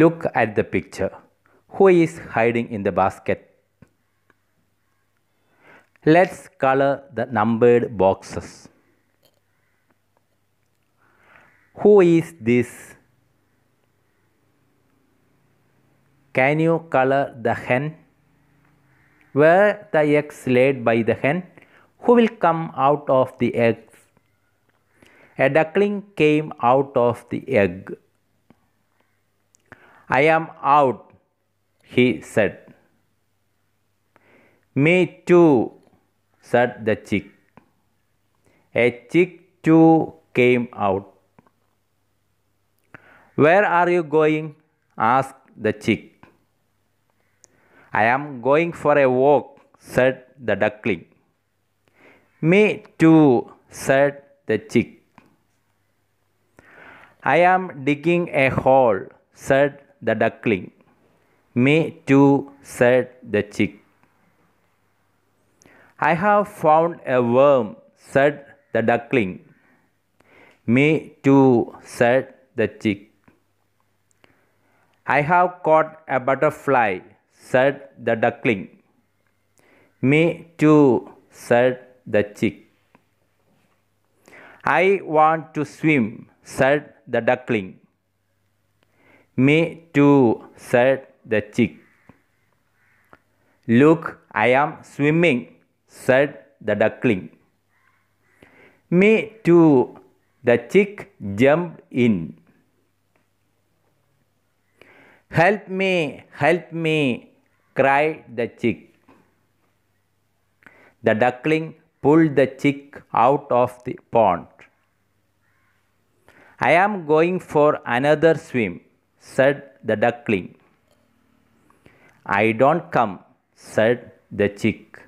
Look at the picture. Who is hiding in the basket? Let's color the numbered boxes. Who is this? Can you color the hen? Where the eggs laid by the hen? Who will come out of the eggs? A duckling came out of the egg. I am out, he said. Me too, said the chick. A chick too came out. Where are you going? asked the chick. I am going for a walk, said the duckling. Me too, said the chick. I am digging a hole, said the duckling. Me too, said the chick. I have found a worm, said the duckling. Me too, said the chick. I have caught a butterfly, said the duckling. Me too, said the chick. I want to swim, said the duckling. Me too, said the chick. Look, I am swimming, said the duckling. Me too, the chick jumped in. Help me, help me, cried the chick. The duckling pulled the chick out of the pond. I am going for another swim, said the duckling. I don't come, said the chick.